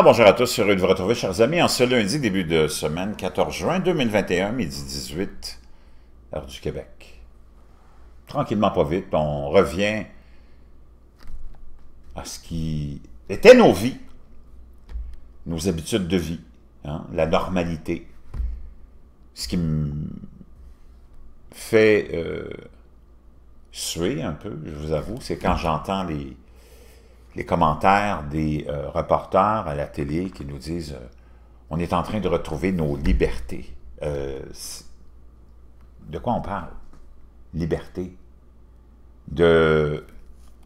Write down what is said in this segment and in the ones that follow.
bonjour à tous, heureux de vous retrouver, chers amis, en ce lundi, début de semaine, 14 juin 2021, midi 18, heure du Québec. Tranquillement, pas vite, on revient à ce qui était nos vies, nos habitudes de vie, hein, la normalité, ce qui me fait euh, suer un peu, je vous avoue, c'est quand j'entends les les commentaires des euh, reporters à la télé qui nous disent euh, on est en train de retrouver nos libertés. Euh, de quoi on parle Liberté. De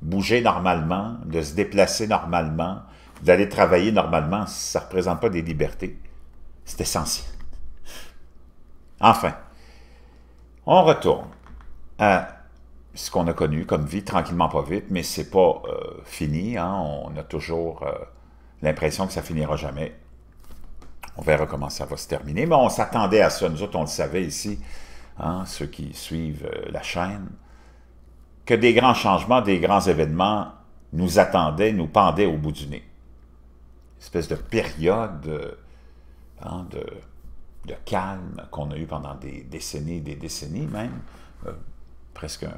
bouger normalement, de se déplacer normalement, d'aller travailler normalement, ça ne représente pas des libertés. C'est essentiel. Enfin, on retourne à ce qu'on a connu comme vie, tranquillement pas vite, mais c'est pas euh, fini. Hein. On a toujours euh, l'impression que ça finira jamais. On verra comment ça va se terminer, mais on s'attendait à ça. Nous autres, on le savait ici, hein, ceux qui suivent euh, la chaîne, que des grands changements, des grands événements nous attendaient, nous pendaient au bout du nez. espèce de période hein, de, de, calme qu'on a eu pendant des décennies, des décennies même, presque un,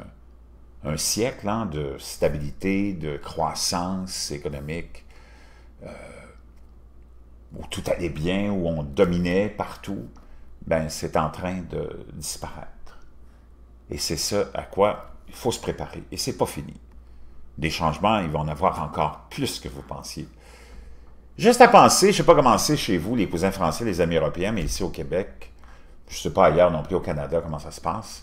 un siècle hein, de stabilité, de croissance économique, euh, où tout allait bien, où on dominait partout, ben c'est en train de disparaître. Et c'est ça à quoi il faut se préparer. Et c'est pas fini. Des changements, il va en avoir encore plus que vous pensiez. Juste à penser, je ne sais pas comment c'est chez vous, les cousins français, les amis européens, mais ici au Québec, je ne sais pas ailleurs non plus au Canada comment ça se passe.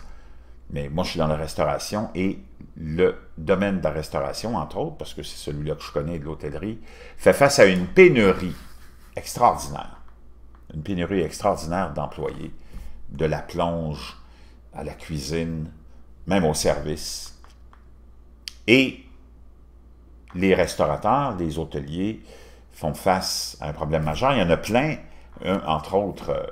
Mais moi, je suis dans la restauration et le domaine de la restauration, entre autres, parce que c'est celui-là que je connais de l'hôtellerie, fait face à une pénurie extraordinaire. Une pénurie extraordinaire d'employés, de la plonge à la cuisine, même au service. Et les restaurateurs, les hôteliers font face à un problème majeur. Il y en a plein, entre autres euh,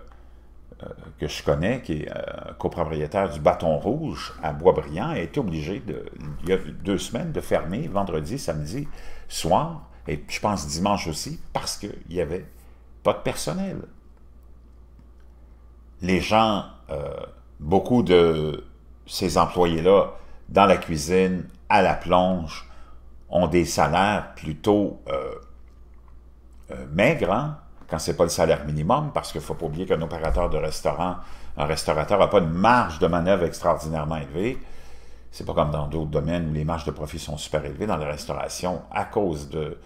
euh, que je connais, qui est euh, copropriétaire du Bâton Rouge à Boisbriand, a été obligé, de, il y a deux semaines, de fermer vendredi, samedi, soir, et je pense dimanche aussi, parce qu'il n'y avait pas de personnel. Les gens, euh, beaucoup de ces employés-là, dans la cuisine, à la plonge, ont des salaires plutôt euh, maigres, hein quand ce n'est pas le salaire minimum, parce qu'il ne faut pas oublier qu'un opérateur de restaurant, un restaurateur n'a pas une marge de manœuvre extraordinairement élevée. Ce n'est pas comme dans d'autres domaines où les marges de profit sont super élevées dans la restauration à cause de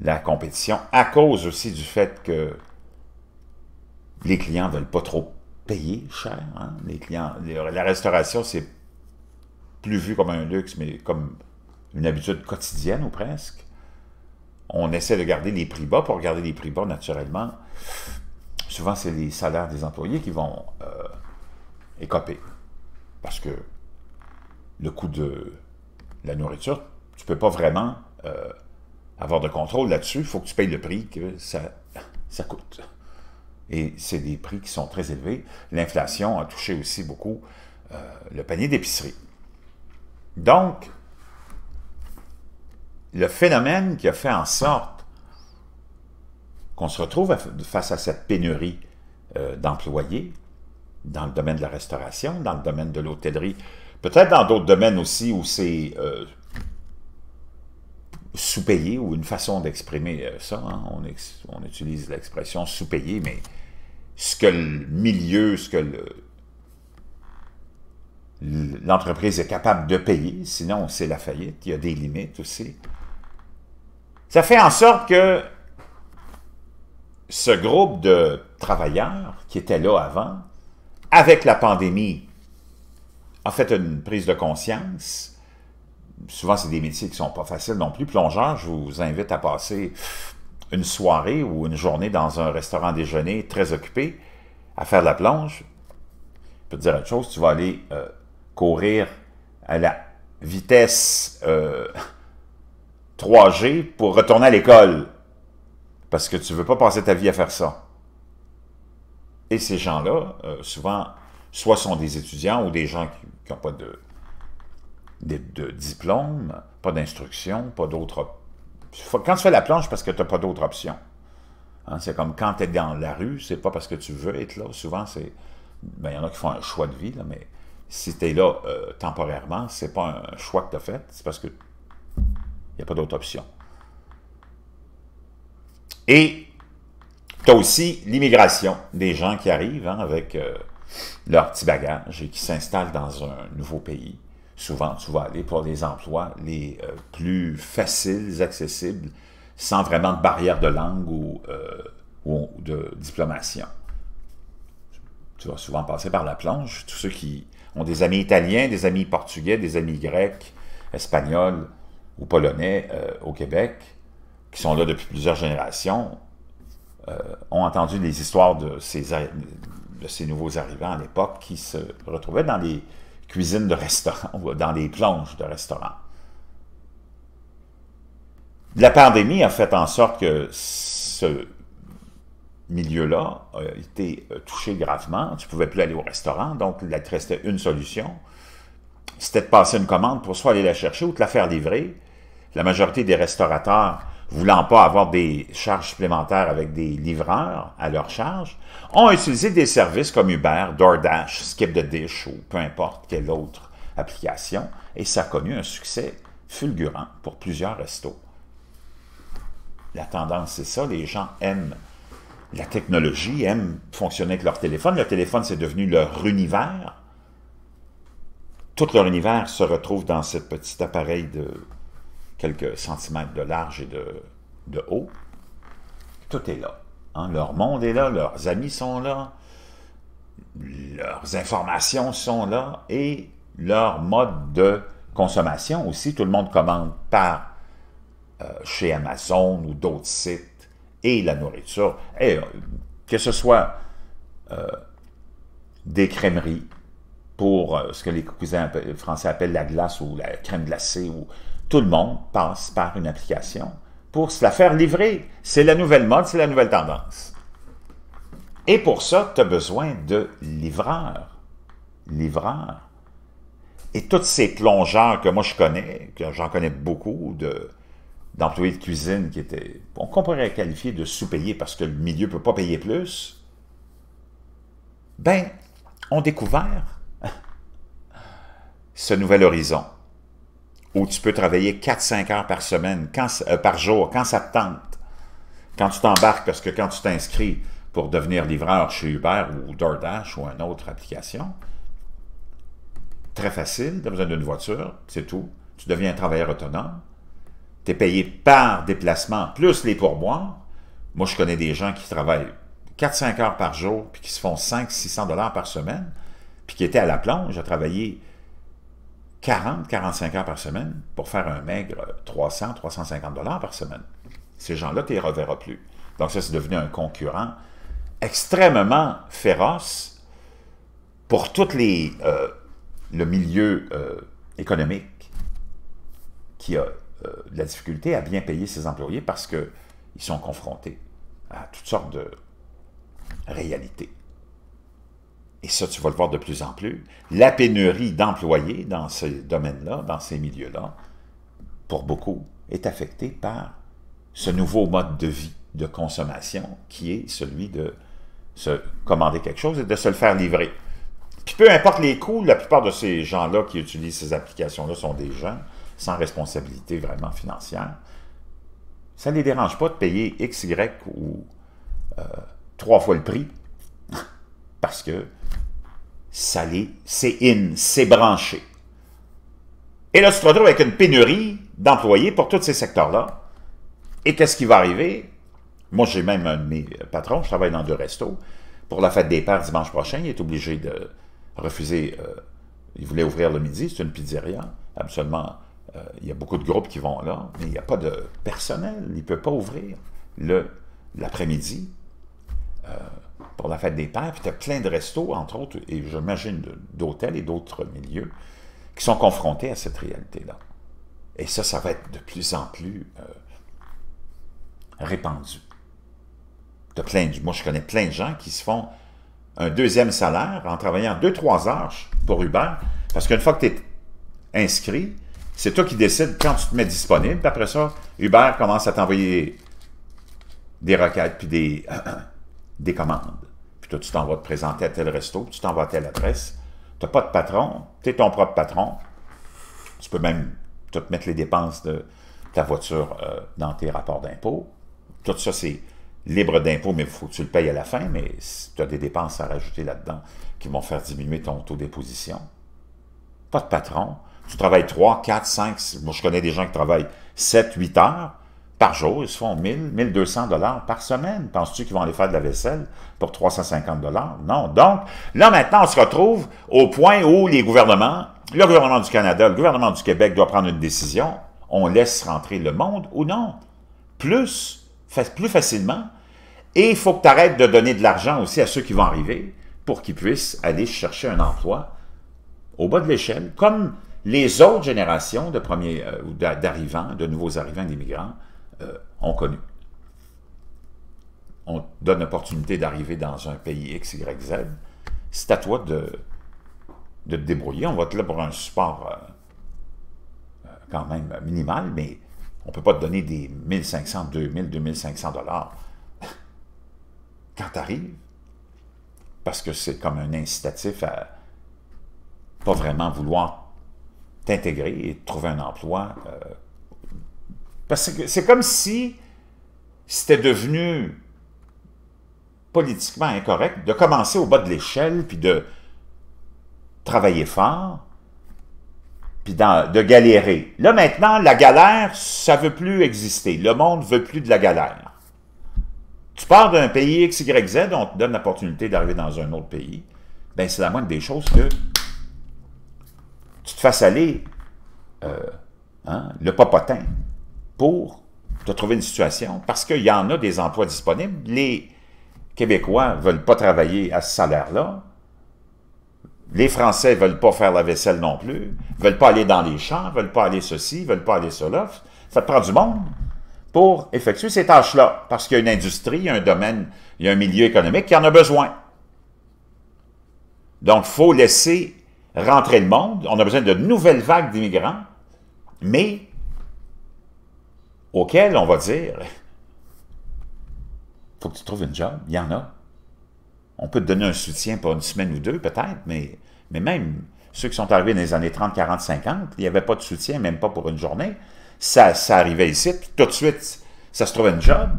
la compétition, à cause aussi du fait que les clients ne veulent pas trop payer cher. Hein. Les clients, la restauration, c'est plus vu comme un luxe, mais comme une habitude quotidienne ou presque on essaie de garder les prix bas. Pour garder les prix bas, naturellement, souvent, c'est les salaires des employés qui vont euh, écoper. Parce que le coût de la nourriture, tu ne peux pas vraiment euh, avoir de contrôle là-dessus. Il faut que tu payes le prix que ça, ça coûte. Et c'est des prix qui sont très élevés. L'inflation a touché aussi beaucoup euh, le panier d'épicerie. Donc, le phénomène qui a fait en sorte qu'on se retrouve face à cette pénurie euh, d'employés dans le domaine de la restauration, dans le domaine de l'hôtellerie, peut-être dans d'autres domaines aussi où c'est euh, sous-payé ou une façon d'exprimer euh, ça. Hein. On, utilise l'expression sous-payé, mais ce que le milieu, ce que l'entreprise est capable de payer, sinon c'est la faillite, il y a des limites aussi. Ça fait en sorte que ce groupe de travailleurs qui était là avant, avec la pandémie, a fait une prise de conscience souvent, c'est des métiers qui ne sont pas faciles non plus. Plongeur, je vous invite à passer une soirée ou une journée dans un restaurant déjeuner très occupé à faire de la plonge. Je peux te dire autre chose, tu vas aller euh, courir à la vitesse euh, 3G pour retourner à l'école. Parce que tu ne veux pas passer ta vie à faire ça. Et ces gens-là, euh, souvent, soit sont des étudiants ou des gens qui n'ont pas de, diplôme, pas d'instruction, pas d'autre... Quand tu fais la planche, parce que tu n'as pas d'autre option. Hein, c'est comme quand tu es dans la rue, c'est pas parce que tu veux être là. Souvent, c'est... Il ben, y en a qui font un choix de vie, mais si tu es là euh, temporairement, c'est pas un choix que tu as fait, c'est parce que il n'y a pas d'autre option. Et tu as aussi l'immigration des gens qui arrivent hein, avec euh, leur petit bagage et qui s'installent dans un nouveau pays. Souvent, tu vas aller pour les emplois les euh, plus faciles, accessibles, sans vraiment de barrière de langue ou, euh, ou de diplomation. Tu vas souvent passer par la planche. Tous ceux qui ont des amis italiens, des amis portugais, des amis grecs, espagnols, ou polonais euh, au Québec, qui sont là depuis plusieurs générations, euh, ont entendu les histoires de ces, nouveaux arrivants à l'époque qui se retrouvaient dans les cuisines de restaurants dans les plonges de restaurants. La pandémie a fait en sorte que ce milieu-là a été touché gravement. Tu ne pouvais plus aller au restaurant, donc il te restait une solution, c'était de passer une commande pour soit aller la chercher ou te la faire livrer. La majorité des restaurateurs voulant pas avoir des charges supplémentaires avec des livreurs à leur charge, ont utilisé des services comme Uber, DoorDash, Skip the Dish ou peu importe quelle autre application, et ça a connu un succès fulgurant pour plusieurs restos. La tendance, c'est ça, les gens aiment la technologie, aiment fonctionner avec leur téléphone. Le téléphone, c'est devenu leur univers tout leur univers se retrouve dans ce petit appareil de quelques centimètres de large et de, haut. Tout est là. Hein. Leur monde est là, leurs amis sont là, leurs informations sont là et leur mode de consommation aussi. Tout le monde commande par euh, chez Amazon ou d'autres sites et la nourriture. Euh, que ce soit euh, des crèmeries, pour euh, ce que les cousins français appellent la glace ou la crème glacée, où tout le monde passe par une application pour se la faire livrer. C'est la nouvelle mode, c'est la nouvelle tendance. Et pour ça, tu as besoin de livreurs. Livreurs. Et tous ces plongeurs que moi je connais, que j'en connais beaucoup, d'employés de cuisine qui étaient, on pourrait qualifier de sous-payés parce que le milieu ne peut pas payer plus, ben, ont découvert ce nouvel horizon où tu peux travailler 4-5 heures par semaine, quand, euh, par jour, quand ça te tente, quand tu t'embarques, parce que quand tu t'inscris pour devenir livreur chez Uber ou DoorDash ou une autre application, très facile, tu as besoin d'une voiture, c'est tout. Tu deviens un travailleur autonome. Tu es payé par déplacement, plus les pourboires. Moi, je connais des gens qui travaillent 4-5 heures par jour, puis qui se font 5-600 dollars par semaine, puis qui étaient à la plonge à travailler 40-45 heures par semaine pour faire un maigre 300-350 dollars par semaine. Ces gens-là, tu les reverras plus. Donc ça, c'est devenu un concurrent extrêmement féroce pour tout euh, le milieu euh, économique qui a euh, de la difficulté à bien payer ses employés parce qu'ils sont confrontés à toutes sortes de réalités et ça tu vas le voir de plus en plus, la pénurie d'employés dans ces domaines-là, dans ces milieux-là, pour beaucoup, est affectée par ce nouveau mode de vie, de consommation, qui est celui de se commander quelque chose et de se le faire livrer. peu importe les coûts, la plupart de ces gens-là qui utilisent ces applications-là sont des gens sans responsabilité vraiment financière. Ça ne les dérange pas de payer X, Y ou euh, trois fois le prix parce que salé, c'est in, c'est branché. Et là, tu te retrouves avec une pénurie d'employés pour tous ces secteurs-là. Et qu'est-ce qui va arriver? Moi, j'ai même un de mes patrons, je travaille dans deux restos. Pour la fête des pères dimanche prochain, il est obligé de refuser. Euh, il voulait ouvrir le midi, c'est une pizzeria. Absolument, euh, il y a beaucoup de groupes qui vont là, mais il n'y a pas de personnel. Il ne peut pas ouvrir l'après-midi. Euh, pour la fête des pères, puis tu as plein de restos, entre autres, et j'imagine d'hôtels et d'autres milieux, qui sont confrontés à cette réalité-là. Et ça, ça va être de plus en plus euh, répandu. De plein moi, je connais plein de gens qui se font un deuxième salaire en travaillant deux, trois heures pour Uber, parce qu'une fois que tu es inscrit, c'est toi qui décides quand tu te mets disponible. après ça, Uber commence à t'envoyer des requêtes puis des, des commandes. Puis toi, tu t'en vas te présenter à tel resto, tu t'en vas à telle adresse. Tu n'as pas de patron, tu es ton propre patron. Tu peux même te mettre les dépenses de ta voiture euh, dans tes rapports d'impôts. Tout ça, c'est libre d'impôts, mais faut tu le payes à la fin, mais tu as des dépenses à rajouter là-dedans qui vont faire diminuer ton taux d'imposition. Pas de patron. Tu travailles 3, 4, 5, moi je connais des gens qui travaillent 7, 8 heures, par jour, ils se font 1000, 1200 dollars par semaine. Penses-tu qu'ils vont aller faire de la vaisselle pour 350 dollars? Non. Donc, là maintenant, on se retrouve au point où les gouvernements, le gouvernement du Canada, le gouvernement du Québec doit prendre une décision. On laisse rentrer le monde ou non? Plus, plus facilement. Et il faut que tu arrêtes de donner de l'argent aussi à ceux qui vont arriver pour qu'ils puissent aller chercher un emploi au bas de l'échelle, comme les autres générations de premiers euh, d'arrivants, de nouveaux arrivants d'immigrants, euh, connu. On te donne l'opportunité d'arriver dans un pays X, Y, Z. C'est à toi de, te débrouiller. On va te là pour un support euh, euh, quand même minimal, mais on ne peut pas te donner des 1500, 2000, 2500 dollars quand tu arrives, parce que c'est comme un incitatif à pas vraiment vouloir t'intégrer et trouver un emploi parce que c'est comme si c'était devenu politiquement incorrect de commencer au bas de l'échelle, puis de travailler fort, puis de galérer. Là, maintenant, la galère, ça ne veut plus exister. Le monde ne veut plus de la galère. Tu pars d'un pays X, Y, Z, on te donne l'opportunité d'arriver dans un autre pays, ben c'est la moindre des choses que tu te fasses aller euh, hein, le popotin pour te trouver une situation, parce qu'il y en a des emplois disponibles. Les Québécois ne veulent pas travailler à ce salaire-là. Les Français ne veulent pas faire la vaisselle non plus, veulent pas aller dans les champs, veulent pas aller ceci, veulent pas aller cela. Ça te prend du monde pour effectuer ces tâches-là, parce qu'il y a une industrie, il y a un domaine, il y a un milieu économique qui en a besoin. Donc, il faut laisser rentrer le monde. On a besoin de nouvelles vagues d'immigrants, mais auquel on va dire faut que tu trouves une job, il y en a. On peut te donner un soutien pour une semaine ou deux, peut-être, mais, mais même ceux qui sont arrivés dans les années 30, 40, 50, il n'y avait pas de soutien, même pas pour une journée. Ça, ça arrivait ici, tout de suite, ça se trouvait une job.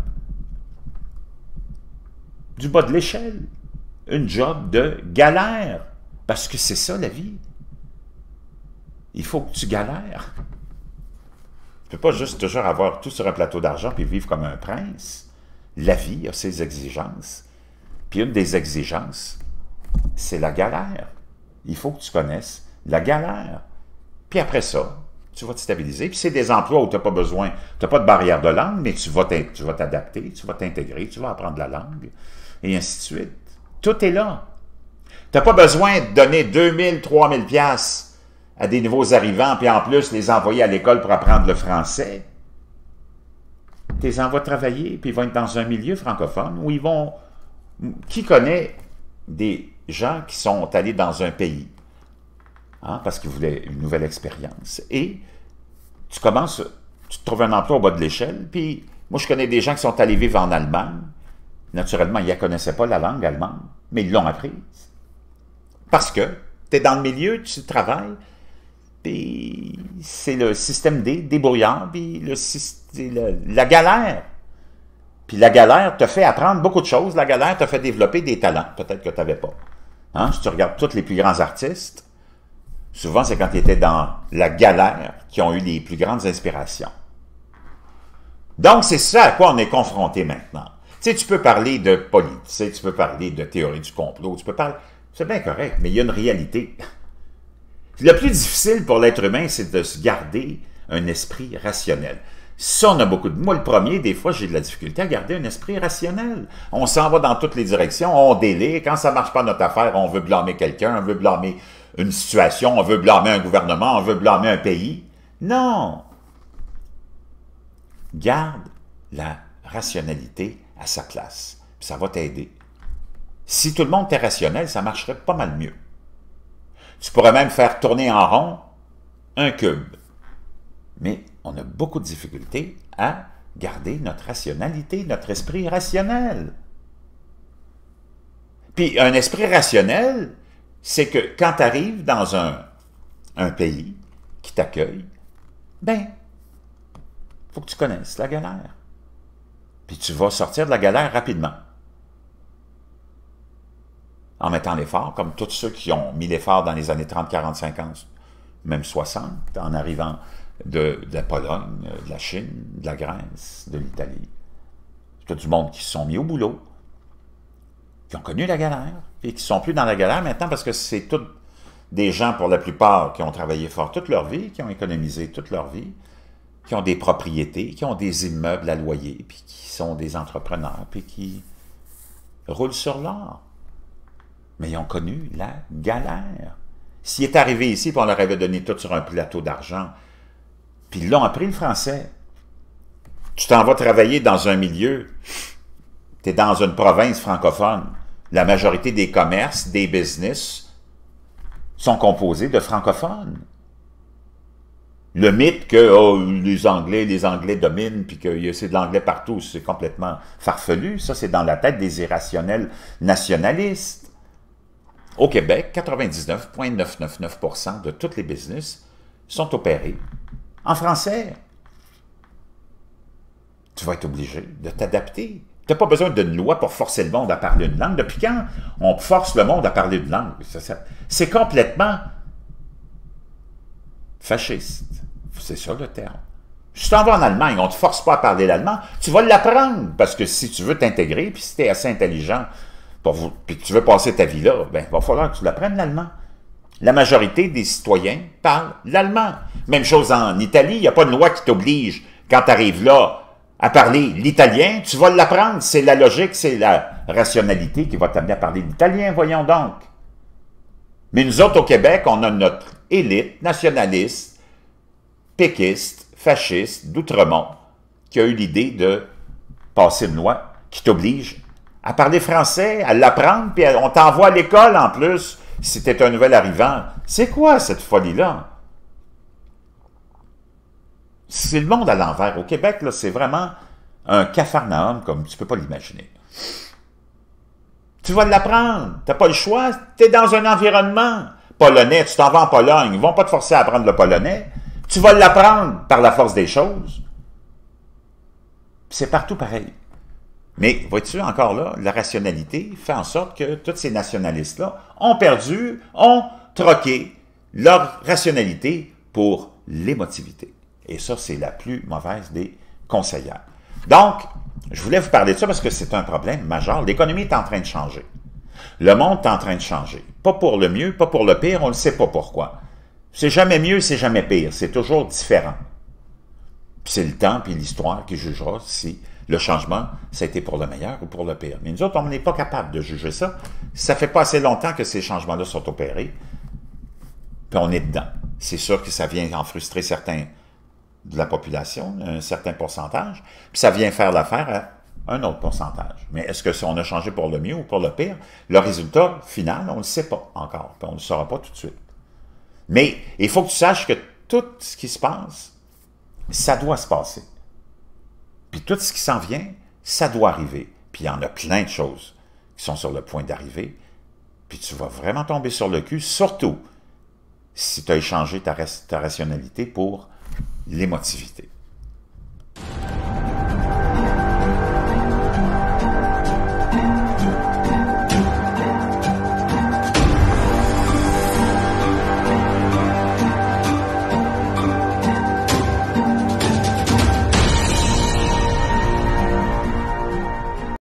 Du bas de l'échelle, une job de galère, parce que c'est ça la vie. Il faut que tu galères. Tu peux pas juste toujours avoir tout sur un plateau d'argent puis vivre comme un prince. La vie a ses exigences. Puis une des exigences, c'est la galère. Il faut que tu connaisses la galère. Puis après ça, tu vas te stabiliser. Puis c'est des emplois où tu n'as pas besoin, tu n'as pas de barrière de langue, mais tu vas t'adapter, tu vas t'intégrer, tu vas apprendre la langue, et ainsi de suite. Tout est là. Tu n'as pas besoin de donner 2000, 3000 piastres à des nouveaux arrivants, puis en plus les envoyer à l'école pour apprendre le français. Tu les envoies travailler, puis ils vont être dans un milieu francophone où ils vont... Qui connaît des gens qui sont allés dans un pays hein, parce qu'ils voulaient une nouvelle expérience? Et tu commences, tu trouves un emploi au bas de l'échelle, puis moi je connais des gens qui sont allés vivre en Allemagne. Naturellement, ils ne connaissaient pas la langue allemande, mais ils l'ont apprise. Parce que tu es dans le milieu, tu travailles, c'est le système D, débrouillard, puis le, la galère. Puis la galère te fait apprendre beaucoup de choses. La galère te fait développer des talents, peut-être que tu n'avais pas. Hein? Si tu regardes tous les plus grands artistes, souvent c'est quand ils étaient dans la galère qu'ils ont eu les plus grandes inspirations. Donc c'est ça à quoi on est confronté maintenant. Tu sais, tu peux parler de politique, tu peux parler de théorie du complot, tu peux parler... C'est bien correct, mais il y a une réalité. Le plus difficile pour l'être humain, c'est de se garder un esprit rationnel. Ça, on a beaucoup de... Moi, le premier, des fois, j'ai de la difficulté à garder un esprit rationnel. On s'en va dans toutes les directions, on délire. Quand ça ne marche pas notre affaire, on veut blâmer quelqu'un, on veut blâmer une situation, on veut blâmer un gouvernement, on veut blâmer un pays. Non! Garde la rationalité à sa place. Ça va t'aider. Si tout le monde était rationnel, ça marcherait pas mal mieux. Tu pourrais même faire tourner en rond un cube. Mais on a beaucoup de difficultés à garder notre rationalité, notre esprit rationnel. Puis un esprit rationnel, c'est que quand tu arrives dans un, un pays qui t'accueille, ben, faut que tu connaisses la galère. Puis tu vas sortir de la galère rapidement en mettant l'effort, comme tous ceux qui ont mis l'effort dans les années 30, 40, 50, même 60, en arrivant de, la Pologne, euh, de la Chine, de la Grèce, de l'Italie. Tout du monde qui se sont mis au boulot, qui ont connu la galère, et qui ne sont plus dans la galère maintenant parce que c'est tous des gens, pour la plupart, qui ont travaillé fort toute leur vie, qui ont économisé toute leur vie, qui ont des propriétés, qui ont des immeubles à loyer, puis qui sont des entrepreneurs, puis qui roulent sur l'or mais ils ont connu la galère. S'il est arrivé ici, puis on leur avait donné tout sur un plateau d'argent, puis ils l'ont appris le français. Tu t'en vas travailler dans un milieu, tu es dans une province francophone. La majorité des commerces, des business, sont composés de francophones. Le mythe que oh, les Anglais, les Anglais dominent, puis que c'est de l'anglais partout, c'est complètement farfelu. Ça, c'est dans la tête des irrationnels nationalistes. Au Québec, 99,999 de toutes les business sont opérés en français. Tu vas être obligé de t'adapter. Tu n'as pas besoin d'une loi pour forcer le monde à parler une langue. Depuis quand on force le monde à parler une langue? C'est complètement fasciste. C'est ça le terme. je tu t'en vas en Allemagne, on ne te force pas à parler l'allemand, tu vas l'apprendre, parce que si tu veux t'intégrer, puis si tu es assez intelligent, vous, puis tu veux passer ta vie là, ben, il va falloir que tu l'apprennes l'allemand. La majorité des citoyens parlent l'allemand. Même chose en Italie, il n'y a pas de loi qui t'oblige, quand tu arrives là, à parler l'italien. Tu vas l'apprendre, c'est la logique, c'est la rationalité qui va t'amener à parler l'italien, voyons donc. Mais nous autres, au Québec, on a notre élite nationaliste, péquiste, fasciste d'Outremont, qui a eu l'idée de passer une loi qui t'oblige à parler français, à l'apprendre, puis on t'envoie à l'école en plus si t'es un nouvel arrivant. C'est quoi cette folie-là? C'est le monde à l'envers. Au Québec, c'est vraiment un cafarnaum comme tu peux pas l'imaginer. Tu vas l'apprendre. T'as pas le choix. Tu es dans un environnement polonais. Tu t'en vas en Pologne. Ils vont pas te forcer à apprendre le polonais. Tu vas l'apprendre par la force des choses. C'est partout pareil. Mais vois-tu, encore là, la rationalité fait en sorte que tous ces nationalistes-là ont perdu, ont troqué leur rationalité pour l'émotivité. Et ça, c'est la plus mauvaise des conseillères. Donc, je voulais vous parler de ça parce que c'est un problème majeur. L'économie est en train de changer. Le monde est en train de changer. Pas pour le mieux, pas pour le pire, on ne sait pas pourquoi. C'est jamais mieux, c'est jamais pire, c'est toujours différent. C'est le temps puis l'histoire qui jugera si le changement, ça a été pour le meilleur ou pour le pire. Mais nous autres, on n'est pas capable de juger ça. Ça fait pas assez longtemps que ces changements-là sont opérés, puis on est dedans. C'est sûr que ça vient en frustrer certains de la population, un certain pourcentage, puis ça vient faire l'affaire à un autre pourcentage. Mais est-ce que on a changé pour le mieux ou pour le pire, le résultat final, on ne le sait pas encore, puis on ne le saura pas tout de suite. Mais il faut que tu saches que tout ce qui se passe, ça doit se passer. Puis tout ce qui s'en vient, ça doit arriver. Puis il y en a plein de choses qui sont sur le point d'arriver. Puis tu vas vraiment tomber sur le cul, surtout si tu as échangé ta, ta rationalité pour l'émotivité.